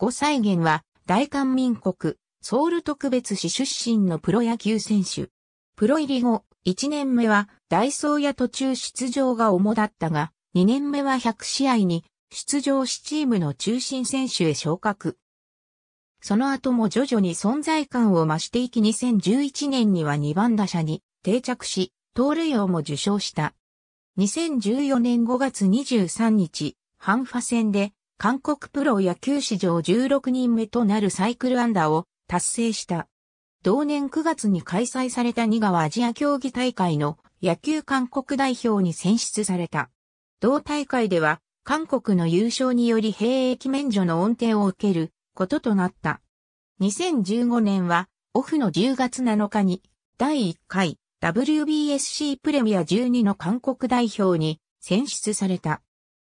呉再元は、大韓民国、ソウル特別市出身のプロ野球選手。プロ入り後、1年目は、ダイソーや途中出場が主だったが、2年目は100試合に、出場しチームの中心選手へ昇格。その後も徐々に存在感を増していき2011年には2番打者に定着し、盗塁王も受賞した。2014年5月23日、ハンファ戦で韓国プロ野球史上16人目となるサイクル安打を達成した。同年9月に開催された2川アジア競技大会の野球韓国代表に選出された。同大会では、韓国の優勝により兵役免除の恩恵を受けることとなった。2015年は、オフの10月7日に、第1回 WBSC プレミア12の韓国代表に選出された。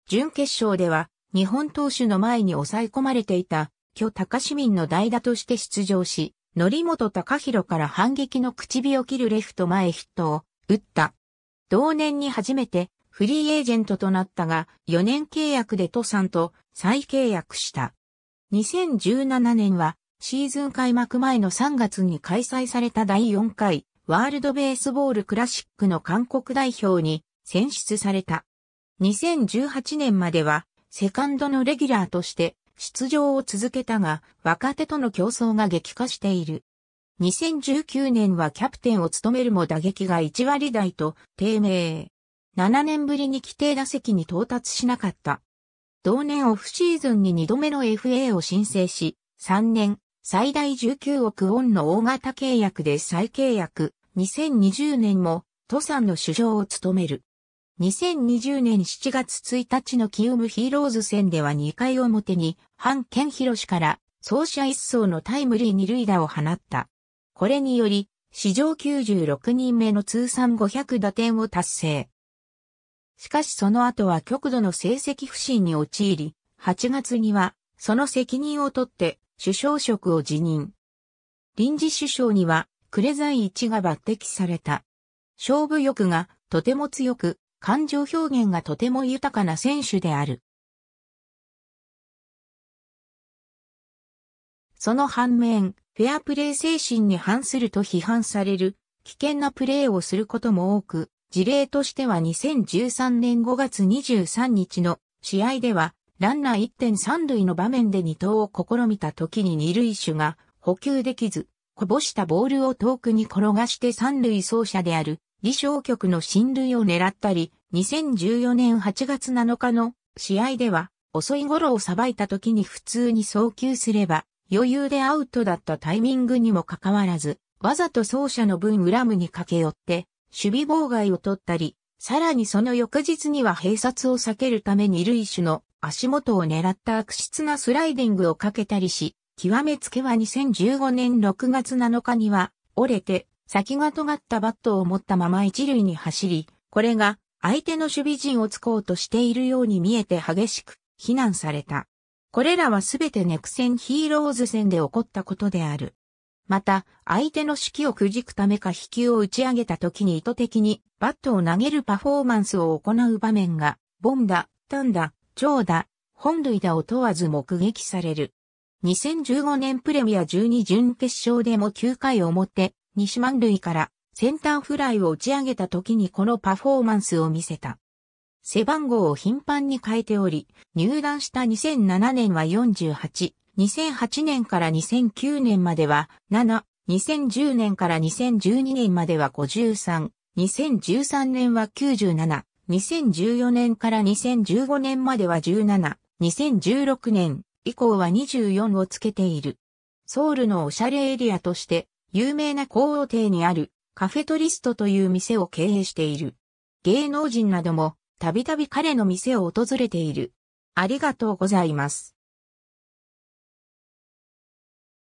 準決勝では、日本投手の前に抑え込まれていた、巨高市民の代打として出場し、則本隆弘から反撃の唇を切るレフト前ヒットを打った。同年に初めてフリーエージェントとなったが、4年契約で都山と再契約した。2017年はシーズン開幕前の3月に開催された第4回ワールドベースボールクラシックの韓国代表に選出された。2018年まではセカンドのレギュラーとして出場を続けたが、若手との競争が激化している。2019年はキャプテンを務めるも打撃が1割台と低迷。7年ぶりに規定打席に到達しなかった。同年オフシーズンに2度目の FA を申請し、3年、最大19億ウォンの大型契約で再契約、2020年も、都産の首相を務める。2020年7月1日のキウムヒーローズ戦では2回表に、反ヒロシから走者一層のタイムリー二塁打を放った。これにより、史上96人目の通算500打点を達成。しかしその後は極度の成績不振に陥り、8月には、その責任を取って、首相職を辞任。臨時首相には、クレザイ一が抜擢された。勝負欲がとても強く、感情表現がとても豊かな選手である。その反面、フェアプレー精神に反すると批判される、危険なプレーをすることも多く、事例としては2013年5月23日の試合では、ランナー1.3塁の場面で二投を試みた時に二塁手が補給できず、こぼしたボールを遠くに転がして三塁走者である李証局の進塁を狙ったり、2014年8月7日の試合では、遅い頃をさばいた時に普通に送球すれば、余裕でアウトだったタイミングにもかかわらず、わざと走者の分裏ムに駆け寄って、守備妨害を取ったり、さらにその翌日には併殺を避けるために類種の足元を狙った悪質なスライディングをかけたりし、極めつけは2015年6月7日には折れて先が尖ったバットを持ったまま一塁に走り、これが相手の守備陣を突こうとしているように見えて激しく非難された。これらはすべてネクセンヒーローズ戦で起こったことである。また、相手の指揮をくじくためか飛球を打ち上げた時に意図的にバットを投げるパフォーマンスを行う場面が、ボンダ、タンダ、長ダ、本塁打を問わず目撃される。2015年プレミア12準決勝でも9回表、西満塁からセンターフライを打ち上げた時にこのパフォーマンスを見せた。背番号を頻繁に変えており、入団した2007年は48、2008年から2009年までは7、2010年から2012年までは53、2013年は97、2014年から2015年までは17、2016年以降は24をつけている。ソウルのおしゃれエリアとして有名な皇王邸にあるカフェトリストという店を経営している。芸能人などもたびたび彼の店を訪れている。ありがとうございます。